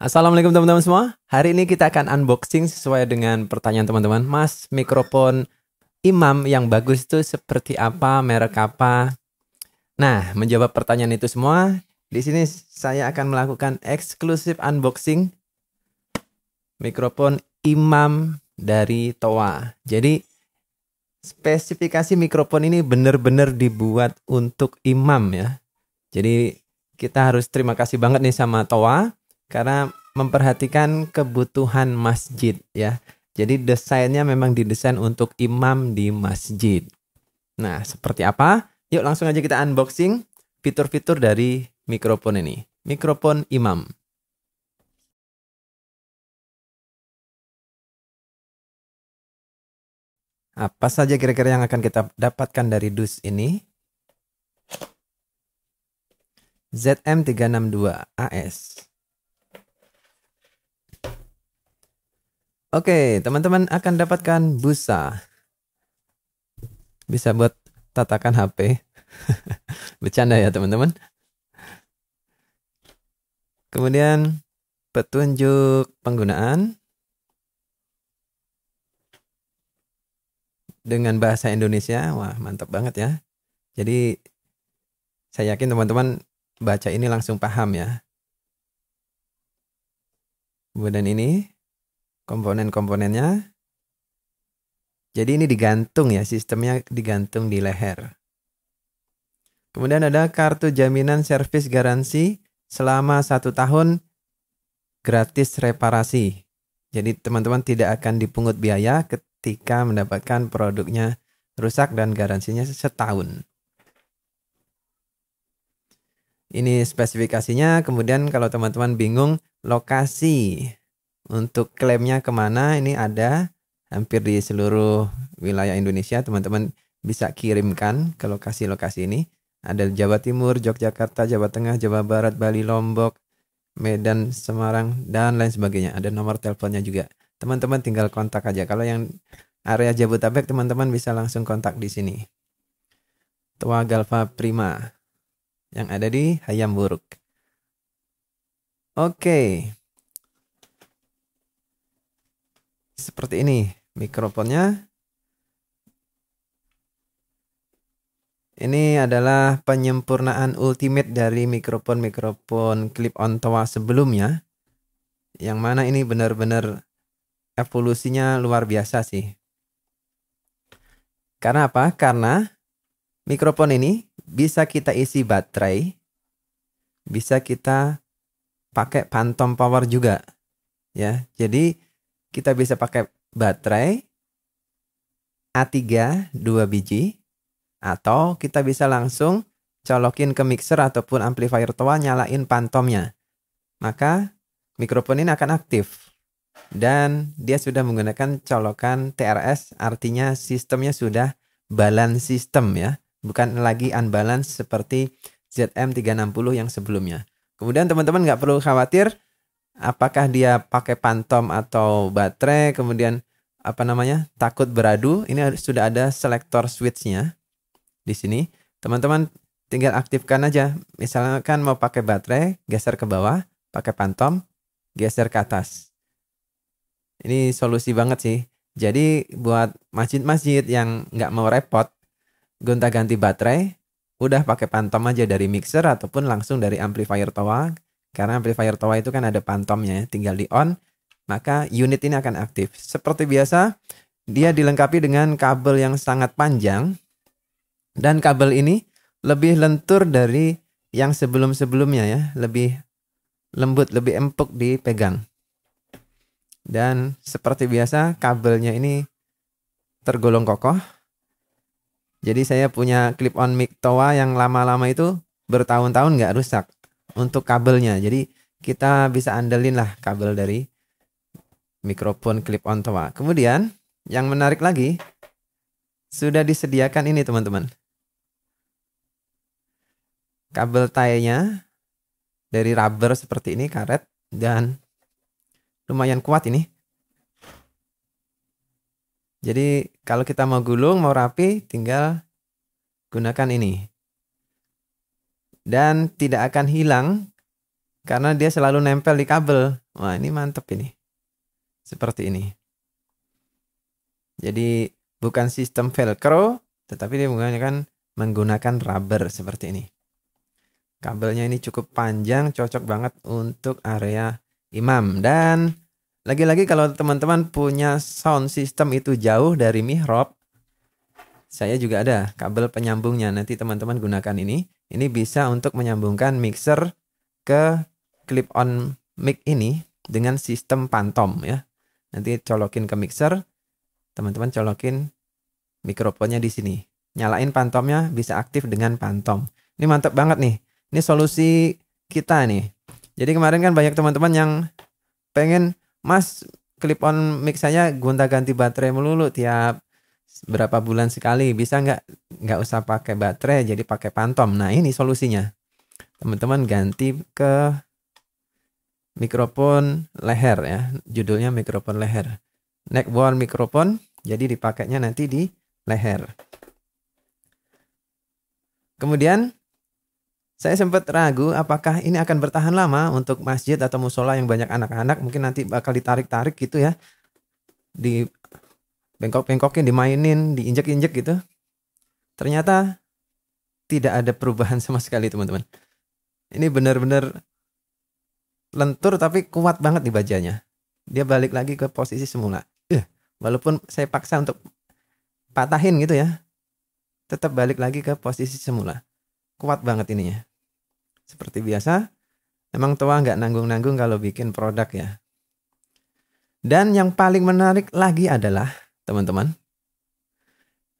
Assalamualaikum teman-teman semua. Hari ini kita akan unboxing sesuai dengan pertanyaan teman-teman. Mas, mikrofon Imam yang bagus itu seperti apa, merek apa? Nah, menjawab pertanyaan itu semua, di sini saya akan melakukan eksklusif unboxing mikrofon Imam dari Toa. Jadi spesifikasi mikrofon ini benar-benar dibuat untuk Imam ya. Jadi kita harus terima kasih banget nih sama Toa karena memperhatikan kebutuhan masjid ya. Jadi desainnya memang didesain untuk imam di masjid. Nah, seperti apa? Yuk langsung aja kita unboxing fitur-fitur dari mikrofon ini. Mikrofon imam. Apa saja kira-kira yang akan kita dapatkan dari dus ini? ZM362AS Oke, teman-teman akan dapatkan busa. Bisa buat tatakan HP. Bercanda ya, teman-teman. Kemudian petunjuk penggunaan dengan bahasa Indonesia. Wah, mantap banget ya. Jadi saya yakin teman-teman baca ini langsung paham ya. Kemudian ini komponen-komponennya. Jadi ini digantung ya, sistemnya digantung di leher. Kemudian ada kartu jaminan servis garansi selama satu tahun gratis reparasi. Jadi teman-teman tidak akan dipungut biaya ketika mendapatkan produknya rusak dan garansinya setahun. Ini spesifikasinya, kemudian kalau teman-teman bingung lokasi untuk klaimnya kemana ini ada hampir di seluruh wilayah Indonesia teman-teman bisa kirimkan ke lokasi-lokasi ini ada Jawa Timur, Yogyakarta, Jawa Tengah, Jawa Barat, Bali, Lombok, Medan, Semarang dan lain sebagainya ada nomor teleponnya juga teman-teman tinggal kontak aja kalau yang area Jabodetabek, teman-teman bisa langsung kontak di sini Tua Galva Prima yang ada di Hayam Buruk oke seperti ini mikrofonnya. Ini adalah penyempurnaan ultimate dari mikrofon-mikrofon clip on toa sebelumnya. Yang mana ini benar-benar evolusinya luar biasa sih. Karena apa? Karena mikrofon ini bisa kita isi baterai, bisa kita pakai phantom power juga. Ya, jadi kita bisa pakai baterai A3 2 biji atau kita bisa langsung colokin ke mixer ataupun amplifier tua nyalain pantomnya. Maka mikrofon ini akan aktif. Dan dia sudah menggunakan colokan TRS artinya sistemnya sudah balance system ya. Bukan lagi unbalance seperti ZM360 yang sebelumnya. Kemudian teman-teman nggak perlu khawatir apakah dia pakai pantom atau baterai kemudian apa namanya takut beradu ini sudah ada selektor switchnya di sini teman-teman tinggal aktifkan aja misalnya kan mau pakai baterai geser ke bawah pakai pantom geser ke atas ini solusi banget sih jadi buat masjid-masjid yang nggak mau repot gonta-ganti baterai udah pakai pantom aja dari mixer ataupun langsung dari amplifier toa karena amplifier TOA itu kan ada pantomnya, ya, tinggal di on, maka unit ini akan aktif. Seperti biasa, dia dilengkapi dengan kabel yang sangat panjang dan kabel ini lebih lentur dari yang sebelum-sebelumnya ya, lebih lembut, lebih empuk dipegang. Dan seperti biasa, kabelnya ini tergolong kokoh. Jadi saya punya clip-on mic Toa yang lama-lama itu bertahun-tahun nggak rusak untuk kabelnya. Jadi kita bisa andelin lah kabel dari mikrofon clip on toa. Kemudian yang menarik lagi sudah disediakan ini teman-teman. Kabel tie dari rubber seperti ini karet dan lumayan kuat ini. Jadi kalau kita mau gulung, mau rapi, tinggal gunakan ini dan tidak akan hilang karena dia selalu nempel di kabel. Wah, ini mantep ini. Seperti ini. Jadi bukan sistem velcro, tetapi dia menggunakan kan, menggunakan rubber seperti ini. Kabelnya ini cukup panjang, cocok banget untuk area imam dan lagi-lagi kalau teman-teman punya sound system itu jauh dari mihrab, saya juga ada kabel penyambungnya. Nanti teman-teman gunakan ini ini bisa untuk menyambungkan mixer ke clip-on mic ini dengan sistem pantom ya. Nanti colokin ke mixer, teman-teman colokin mikrofonnya di sini. Nyalain pantomnya bisa aktif dengan pantom. Ini mantap banget nih. Ini solusi kita nih. Jadi kemarin kan banyak teman-teman yang pengen, Mas, clip on mic saya gonta-ganti baterai melulu tiap berapa bulan sekali bisa nggak nggak usah pakai baterai jadi pakai pantom nah ini solusinya teman-teman ganti ke mikrofon leher ya judulnya mikrofon leher neck mikrofon jadi dipakainya nanti di leher kemudian saya sempat ragu apakah ini akan bertahan lama untuk masjid atau musola yang banyak anak-anak mungkin nanti bakal ditarik-tarik gitu ya di bengkok-bengkokin dimainin diinjek-injek gitu ternyata tidak ada perubahan sama sekali teman-teman ini benar-benar lentur tapi kuat banget di bajanya dia balik lagi ke posisi semula eh, walaupun saya paksa untuk patahin gitu ya tetap balik lagi ke posisi semula kuat banget ininya seperti biasa Emang tua nggak nanggung-nanggung kalau bikin produk ya. Dan yang paling menarik lagi adalah teman-teman.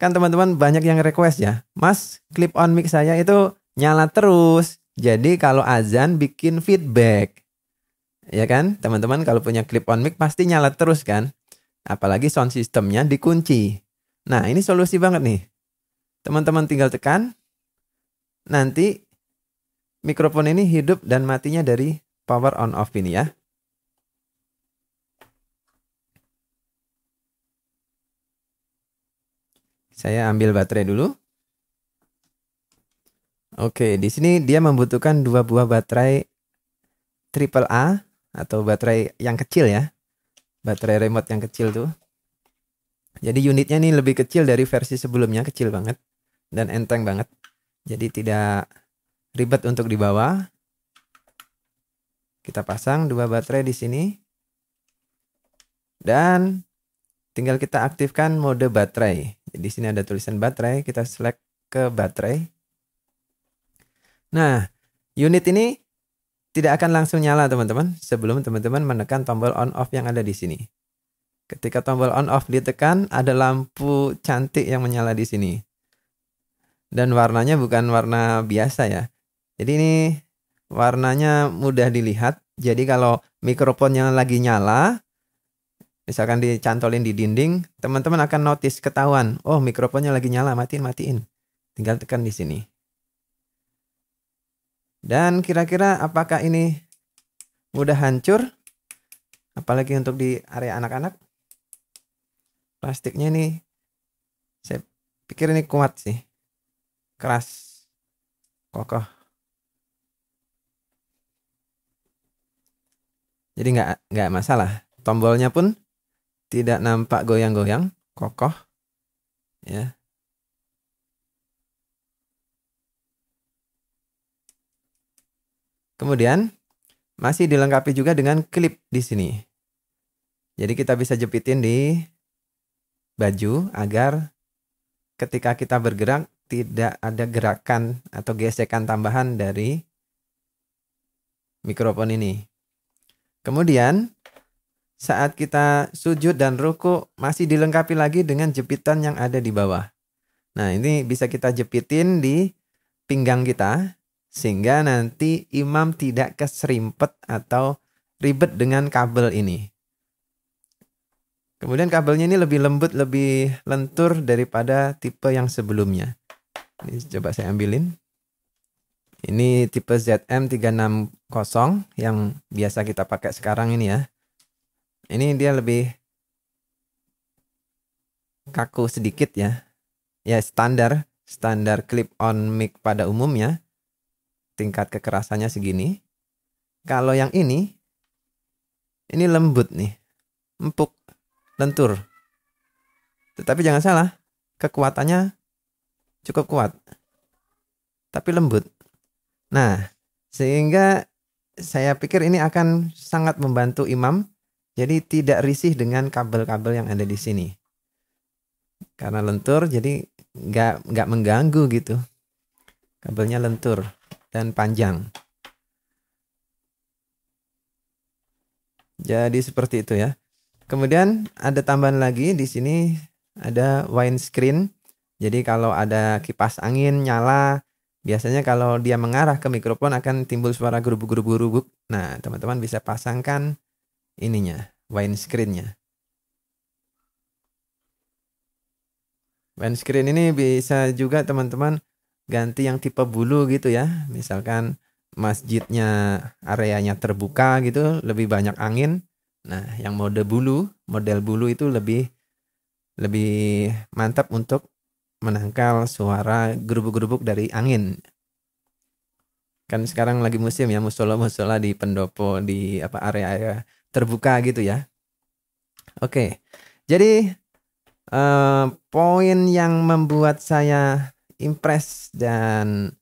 Kan teman-teman banyak yang request ya. Mas, clip on mic saya itu nyala terus. Jadi kalau azan bikin feedback. Ya kan? Teman-teman kalau punya clip on mic pasti nyala terus kan? Apalagi sound systemnya dikunci. Nah, ini solusi banget nih. Teman-teman tinggal tekan. Nanti mikrofon ini hidup dan matinya dari power on off ini ya. Saya ambil baterai dulu. Oke, di sini dia membutuhkan dua buah baterai triple A atau baterai yang kecil ya. Baterai remote yang kecil tuh. Jadi unitnya ini lebih kecil dari versi sebelumnya, kecil banget dan enteng banget. Jadi tidak ribet untuk dibawa. Kita pasang dua baterai di sini. Dan tinggal kita aktifkan mode baterai. Jadi sini ada tulisan baterai, kita select ke baterai. Nah, unit ini tidak akan langsung nyala teman-teman sebelum teman-teman menekan tombol on off yang ada di sini. Ketika tombol on off ditekan, ada lampu cantik yang menyala di sini. Dan warnanya bukan warna biasa ya. Jadi ini warnanya mudah dilihat. Jadi kalau mikrofonnya lagi nyala, misalkan dicantolin di dinding, teman-teman akan notice ketahuan, oh mikrofonnya lagi nyala, matiin, matiin. Tinggal tekan di sini. Dan kira-kira apakah ini mudah hancur? Apalagi untuk di area anak-anak. Plastiknya ini saya pikir ini kuat sih. Keras. Kokoh. Jadi nggak nggak masalah. Tombolnya pun tidak nampak goyang-goyang, kokoh. Ya. Kemudian masih dilengkapi juga dengan klip di sini. Jadi kita bisa jepitin di baju agar ketika kita bergerak tidak ada gerakan atau gesekan tambahan dari mikrofon ini. Kemudian saat kita sujud dan ruku masih dilengkapi lagi dengan jepitan yang ada di bawah. Nah, ini bisa kita jepitin di pinggang kita sehingga nanti imam tidak keserimpet atau ribet dengan kabel ini. Kemudian kabelnya ini lebih lembut, lebih lentur daripada tipe yang sebelumnya. Ini coba saya ambilin. Ini tipe ZM360 yang biasa kita pakai sekarang ini ya ini dia lebih kaku sedikit ya ya standar standar clip on mic pada umumnya tingkat kekerasannya segini kalau yang ini ini lembut nih empuk lentur tetapi jangan salah kekuatannya cukup kuat tapi lembut nah sehingga saya pikir ini akan sangat membantu imam jadi tidak risih dengan kabel-kabel yang ada di sini. Karena lentur jadi nggak nggak mengganggu gitu. Kabelnya lentur dan panjang. Jadi seperti itu ya. Kemudian ada tambahan lagi di sini ada windscreen. Jadi kalau ada kipas angin nyala, biasanya kalau dia mengarah ke mikrofon akan timbul suara gerubuk-gerubuk. Nah, teman-teman bisa pasangkan ininya, Wine screen ini bisa juga teman-teman ganti yang tipe bulu gitu ya. Misalkan masjidnya areanya terbuka gitu, lebih banyak angin. Nah, yang mode bulu, model bulu itu lebih lebih mantap untuk menangkal suara gerubuk-gerubuk dari angin. Kan sekarang lagi musim ya musola-musola di pendopo di apa area-area terbuka gitu ya. Oke, jadi uh, poin yang membuat saya impress dan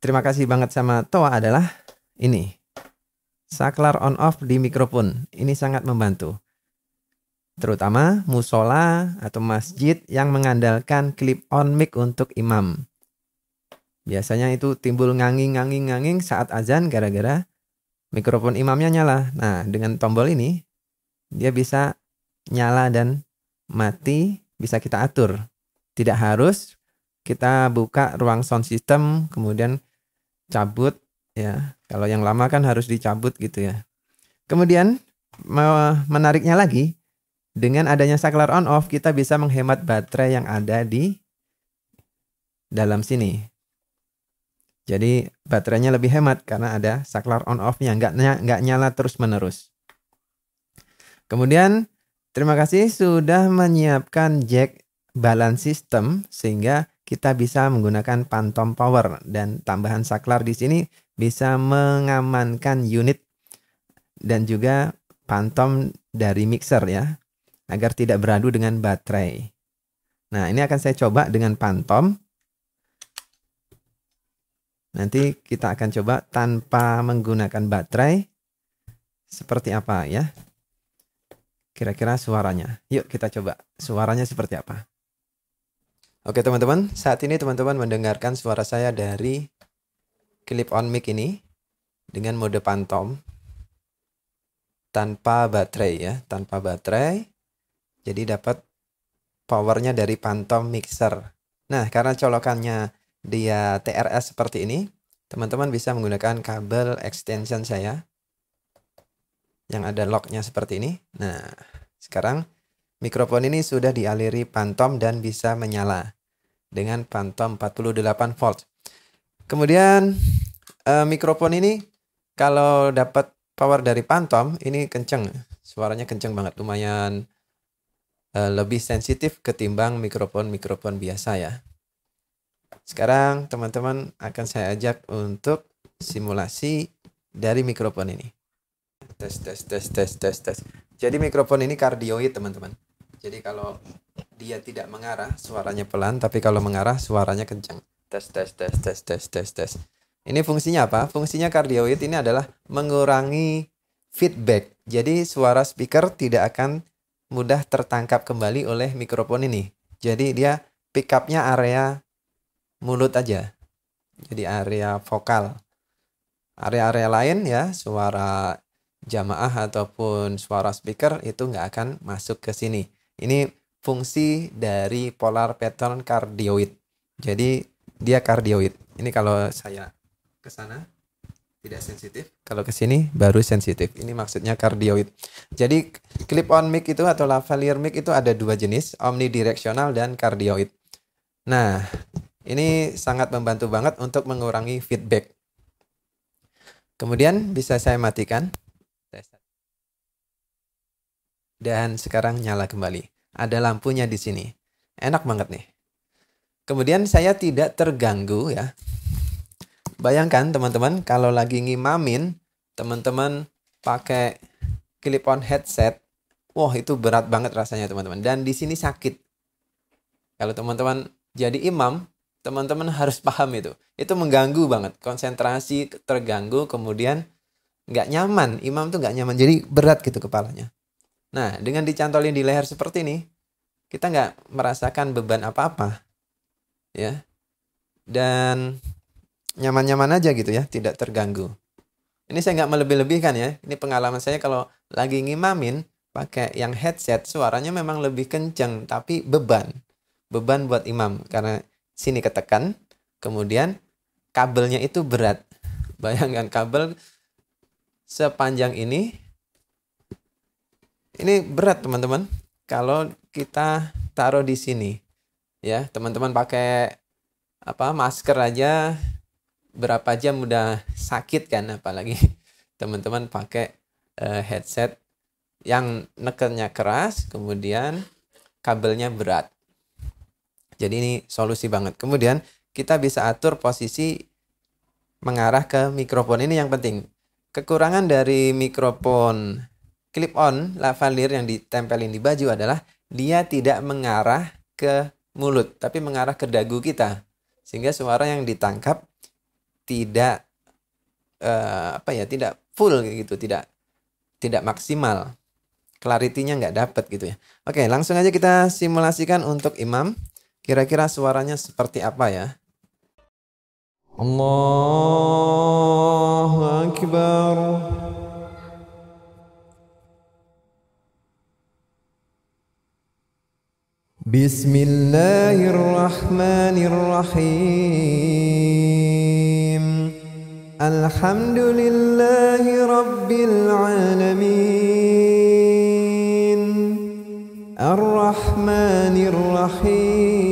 terima kasih banget sama Toa adalah ini. Saklar on off di mikrofon. Ini sangat membantu. Terutama musola atau masjid yang mengandalkan clip on mic untuk imam. Biasanya itu timbul nganging-nganging-nganging saat azan gara-gara mikrofon imamnya nyala. Nah, dengan tombol ini dia bisa nyala dan mati bisa kita atur. Tidak harus kita buka ruang sound system kemudian cabut ya. Kalau yang lama kan harus dicabut gitu ya. Kemudian menariknya lagi dengan adanya saklar on off kita bisa menghemat baterai yang ada di dalam sini. Jadi baterainya lebih hemat karena ada saklar on off-nya, nggak, nggak nyala terus-menerus. Kemudian terima kasih sudah menyiapkan jack balance system sehingga kita bisa menggunakan phantom power dan tambahan saklar di sini bisa mengamankan unit dan juga phantom dari mixer ya agar tidak beradu dengan baterai. Nah, ini akan saya coba dengan phantom Nanti kita akan coba tanpa menggunakan baterai seperti apa ya. Kira-kira suaranya. Yuk kita coba suaranya seperti apa. Oke teman-teman, saat ini teman-teman mendengarkan suara saya dari clip on mic ini dengan mode pantom tanpa baterai ya, tanpa baterai. Jadi dapat powernya dari pantom mixer. Nah, karena colokannya dia TRS seperti ini, teman-teman bisa menggunakan kabel extension saya yang ada locknya seperti ini. Nah, sekarang mikrofon ini sudah dialiri pantom dan bisa menyala dengan pantom 48 volt. Kemudian eh, mikrofon ini kalau dapat power dari pantom ini kenceng, suaranya kenceng banget, lumayan eh, lebih sensitif ketimbang mikrofon-mikrofon biasa ya. Sekarang teman-teman akan saya ajak untuk simulasi dari mikrofon ini. Tes tes tes tes tes tes. Jadi mikrofon ini kardioid teman-teman. Jadi kalau dia tidak mengarah suaranya pelan tapi kalau mengarah suaranya kencang. Tes tes tes tes tes tes tes. Ini fungsinya apa? Fungsinya kardioid ini adalah mengurangi feedback. Jadi suara speaker tidak akan mudah tertangkap kembali oleh mikrofon ini. Jadi dia pick up-nya area mulut aja. Jadi area vokal. Area-area lain ya, suara jamaah ataupun suara speaker itu nggak akan masuk ke sini. Ini fungsi dari polar pattern kardioid. Jadi dia kardioid. Ini kalau saya ke sana tidak sensitif. Kalau ke sini baru sensitif. Ini maksudnya kardioid. Jadi clip on mic itu atau lavalier mic itu ada dua jenis, omnidirectional dan kardioid. Nah, ini sangat membantu banget untuk mengurangi feedback. Kemudian bisa saya matikan. Dan sekarang nyala kembali. Ada lampunya di sini. Enak banget nih. Kemudian saya tidak terganggu ya. Bayangkan teman-teman kalau lagi ngimamin, teman-teman pakai clip-on headset, wah itu berat banget rasanya teman-teman. Dan di sini sakit. Kalau teman-teman jadi imam, teman-teman harus paham itu itu mengganggu banget konsentrasi terganggu kemudian nggak nyaman imam tuh nggak nyaman jadi berat gitu kepalanya nah dengan dicantolin di leher seperti ini kita nggak merasakan beban apa-apa ya dan nyaman-nyaman aja gitu ya tidak terganggu ini saya nggak melebih-lebihkan ya ini pengalaman saya kalau lagi ngimamin pakai yang headset suaranya memang lebih kenceng tapi beban beban buat imam karena sini ketekan, kemudian kabelnya itu berat. Bayangkan kabel sepanjang ini ini berat teman-teman kalau kita taruh di sini ya teman-teman pakai apa masker aja berapa jam udah sakit kan apalagi teman-teman pakai uh, headset yang nekernya keras kemudian kabelnya berat jadi ini solusi banget. Kemudian kita bisa atur posisi mengarah ke mikrofon ini yang penting. Kekurangan dari mikrofon clip on lavalier yang ditempelin di baju adalah dia tidak mengarah ke mulut tapi mengarah ke dagu kita sehingga suara yang ditangkap tidak uh, apa ya tidak full gitu tidak tidak maksimal clarity nggak dapet gitu ya oke langsung aja kita simulasikan untuk imam Kira-kira suaranya seperti apa ya? Allahu Akbar. Bismillahirrahmanirrahim. Alhamdulillahi Rabbil Alamin. ar rahmanirrahim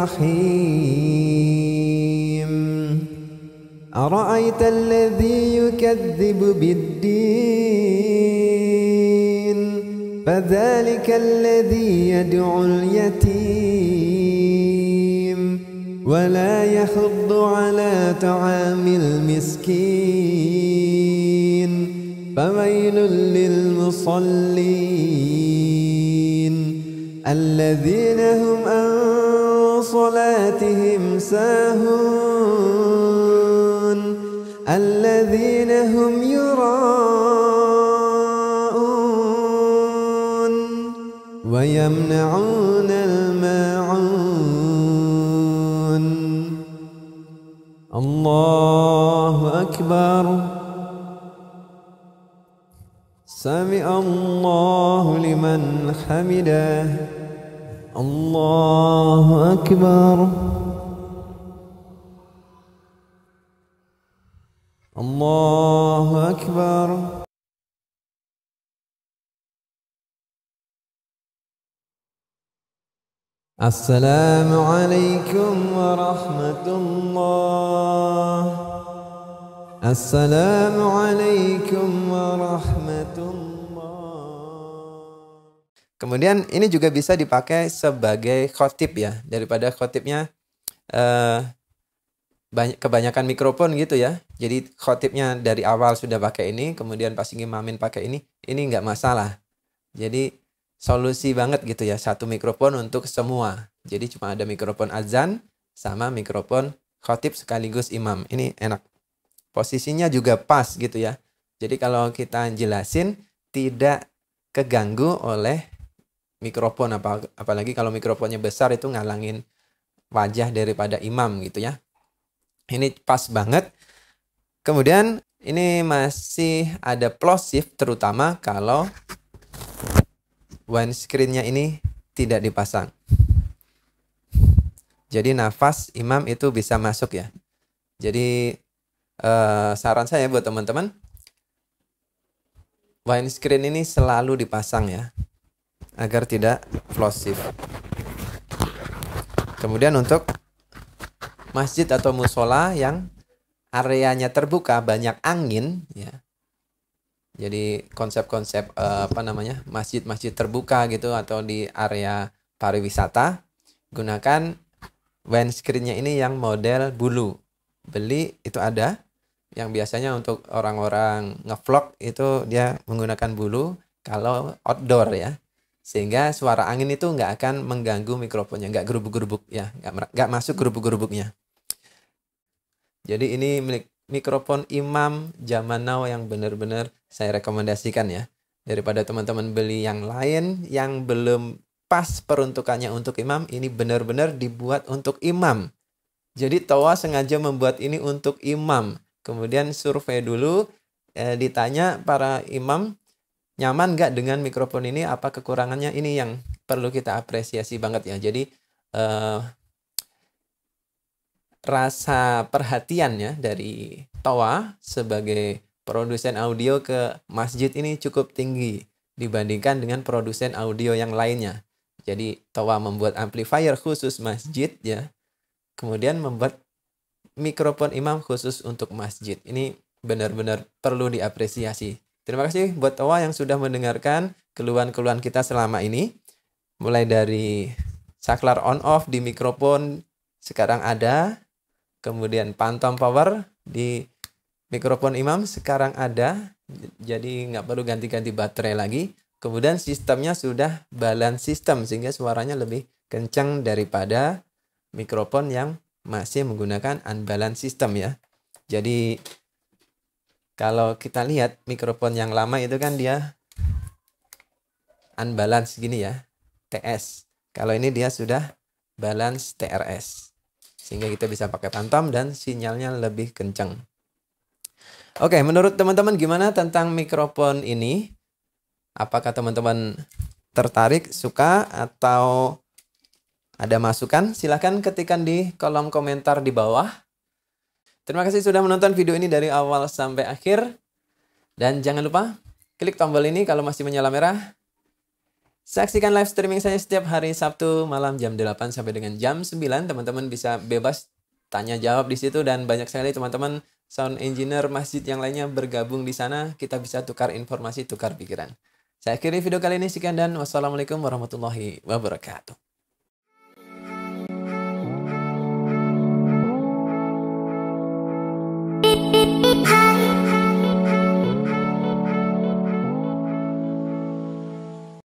الرحيم أرأيت الذي يكذب بالدين فذلك الذي يدعو اليتيم ولا يحض على طعام المسكين فويل للمصلين الذين هم أن صلاتهم ساهون الذين هم يراءون ويمنعون الماعون الله أكبر سمع الله لمن حمده الله أكبر الله أكبر السلام عليكم ورحمة الله السلام عليكم ورحمة Kemudian ini juga bisa dipakai sebagai khotib ya, daripada khotibnya eh, kebanyakan mikrofon gitu ya. Jadi khotibnya dari awal sudah pakai ini, kemudian pas ngimamin pakai ini, ini nggak masalah. Jadi solusi banget gitu ya, satu mikrofon untuk semua. Jadi cuma ada mikrofon azan sama mikrofon khotib sekaligus imam. Ini enak. Posisinya juga pas gitu ya. Jadi kalau kita jelasin tidak keganggu oleh mikrofon apa apalagi kalau mikrofonnya besar itu ngalangin wajah daripada imam gitu ya. Ini pas banget. Kemudian ini masih ada plosif terutama kalau windscreennya ini tidak dipasang. Jadi nafas imam itu bisa masuk ya. Jadi eh, saran saya buat teman-teman windscreen ini selalu dipasang ya agar tidak flosif. Kemudian untuk masjid atau musola yang areanya terbuka banyak angin ya. Jadi konsep-konsep eh, apa namanya? masjid-masjid terbuka gitu atau di area pariwisata gunakan windscreennya ini yang model bulu. Beli itu ada yang biasanya untuk orang-orang ngevlog itu dia menggunakan bulu kalau outdoor ya sehingga suara angin itu nggak akan mengganggu mikrofonnya nggak gerubuk-gerubuk ya nggak, nggak masuk gerubuk-gerubuknya jadi ini milik mikrofon imam zaman now yang benar-benar saya rekomendasikan ya daripada teman-teman beli yang lain yang belum pas peruntukannya untuk imam ini benar-benar dibuat untuk imam jadi Toa sengaja membuat ini untuk imam kemudian survei dulu eh, ditanya para imam nyaman nggak dengan mikrofon ini apa kekurangannya ini yang perlu kita apresiasi banget ya jadi eh, rasa perhatiannya dari Toa sebagai produsen audio ke masjid ini cukup tinggi dibandingkan dengan produsen audio yang lainnya jadi Toa membuat amplifier khusus masjid ya kemudian membuat mikrofon imam khusus untuk masjid ini benar-benar perlu diapresiasi Terima kasih buat Owa yang sudah mendengarkan keluhan-keluhan kita selama ini. Mulai dari saklar on off di mikrofon sekarang ada, kemudian pantom power di mikrofon imam sekarang ada, jadi nggak perlu ganti-ganti baterai lagi. Kemudian sistemnya sudah balance system sehingga suaranya lebih kencang daripada mikrofon yang masih menggunakan unbalanced system ya. Jadi kalau kita lihat mikrofon yang lama itu kan dia unbalance gini ya TS kalau ini dia sudah balance TRS sehingga kita bisa pakai phantom dan sinyalnya lebih kencang Oke menurut teman-teman gimana tentang mikrofon ini apakah teman-teman tertarik suka atau ada masukan silahkan ketikkan di kolom komentar di bawah Terima kasih sudah menonton video ini dari awal sampai akhir. Dan jangan lupa klik tombol ini kalau masih menyala merah. Saksikan live streaming saya setiap hari Sabtu malam jam 8 sampai dengan jam 9. Teman-teman bisa bebas tanya jawab di situ dan banyak sekali teman-teman sound engineer masjid yang lainnya bergabung di sana. Kita bisa tukar informasi, tukar pikiran. Saya akhiri video kali ini sekian dan wassalamualaikum warahmatullahi wabarakatuh.